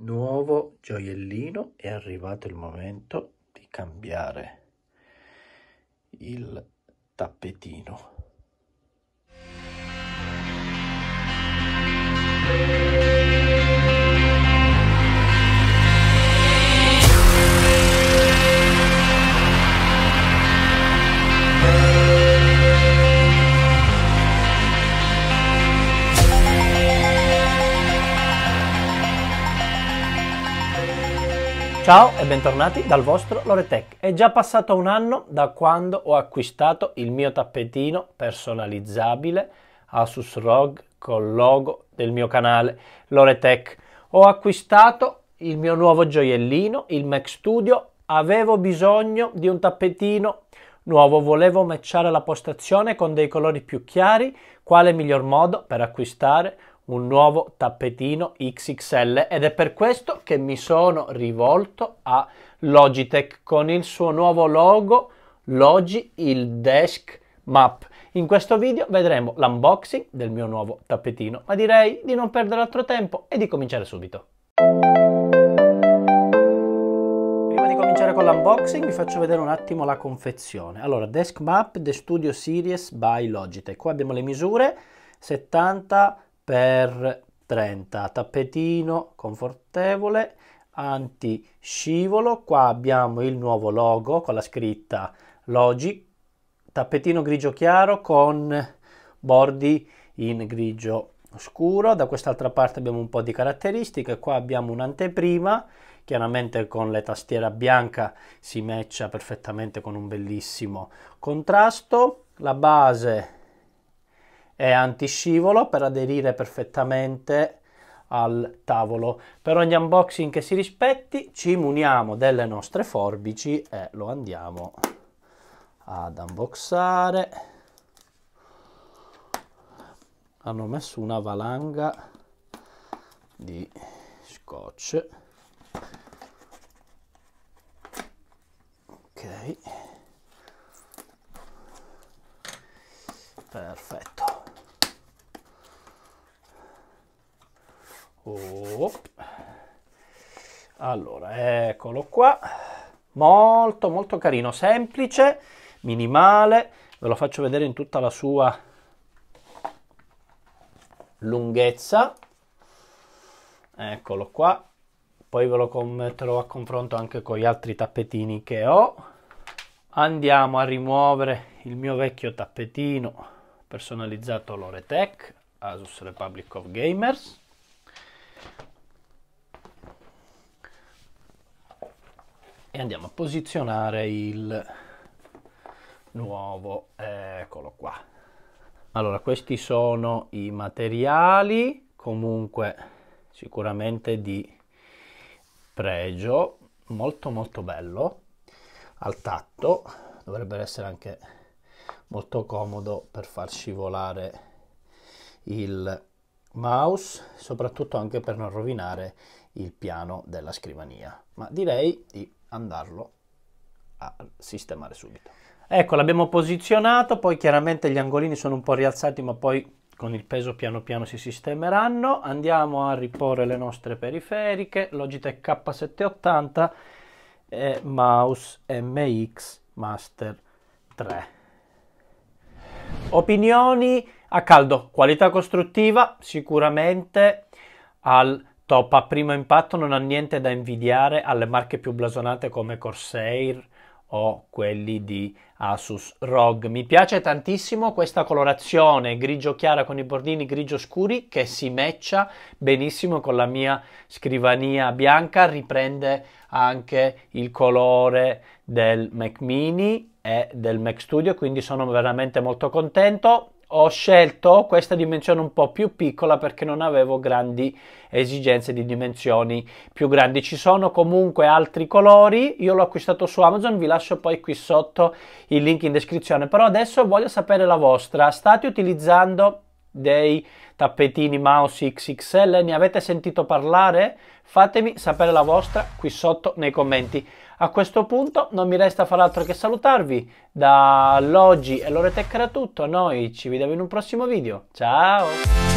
nuovo gioiellino è arrivato il momento di cambiare il tappetino Ciao e bentornati dal vostro Loretech. È già passato un anno da quando ho acquistato il mio tappetino personalizzabile Asus ROG col logo del mio canale Loretech. Ho acquistato il mio nuovo gioiellino, il Mac Studio. Avevo bisogno di un tappetino nuovo, volevo matchare la postazione con dei colori più chiari. Quale miglior modo per acquistare un nuovo tappetino XXL ed è per questo che mi sono rivolto a Logitech con il suo nuovo logo Logi il Desk Map. In questo video vedremo l'unboxing del mio nuovo tappetino, ma direi di non perdere altro tempo e di cominciare subito. Prima di cominciare con l'unboxing vi faccio vedere un attimo la confezione. Allora, Desk Map The Studio Series by Logitech. Qua abbiamo le misure 70 per 30 tappetino confortevole anti scivolo qua abbiamo il nuovo logo con la scritta logi tappetino grigio chiaro con bordi in grigio scuro da quest'altra parte abbiamo un po di caratteristiche qua abbiamo un'anteprima chiaramente con le tastiere bianca si matcha perfettamente con un bellissimo contrasto la base è antiscivolo per aderire perfettamente al tavolo. Per ogni unboxing che si rispetti ci muniamo delle nostre forbici e lo andiamo ad unboxare. Hanno messo una valanga di scotch. Ok. Perfetto. Oh. Allora, eccolo qua. Molto, molto carino, semplice, minimale. Ve lo faccio vedere in tutta la sua lunghezza. Eccolo qua. Poi ve lo metterò a confronto anche con gli altri tappetini che ho. Andiamo a rimuovere il mio vecchio tappetino personalizzato Loretech Asus Republic of Gamers e andiamo a posizionare il nuovo eccolo qua allora questi sono i materiali comunque sicuramente di pregio molto molto bello al tatto dovrebbe essere anche molto comodo per far scivolare il mouse, soprattutto anche per non rovinare il piano della scrivania. Ma direi di andarlo a sistemare subito. Ecco, l'abbiamo posizionato, poi chiaramente gli angolini sono un po' rialzati, ma poi con il peso piano piano si sistemeranno. Andiamo a riporre le nostre periferiche, Logitech K780 e mouse MX Master 3. Opinioni a caldo. Qualità costruttiva sicuramente al top a primo impatto non ha niente da invidiare alle marche più blasonate come Corsair o quelli di Asus ROG. Mi piace tantissimo questa colorazione grigio chiara con i bordini grigio scuri che si meccia benissimo con la mia scrivania bianca, riprende anche il colore del Mac mini e del Mac Studio, quindi sono veramente molto contento ho scelto questa dimensione un po' più piccola perché non avevo grandi esigenze di dimensioni più grandi. Ci sono comunque altri colori, io l'ho acquistato su Amazon, vi lascio poi qui sotto il link in descrizione, però adesso voglio sapere la vostra. State utilizzando dei tappetini mouse XXL, ne avete sentito parlare? Fatemi sapere la vostra qui sotto nei commenti. A questo punto non mi resta far altro che salutarvi. Da Logi e Loretech era tutto, noi ci vediamo in un prossimo video. Ciao!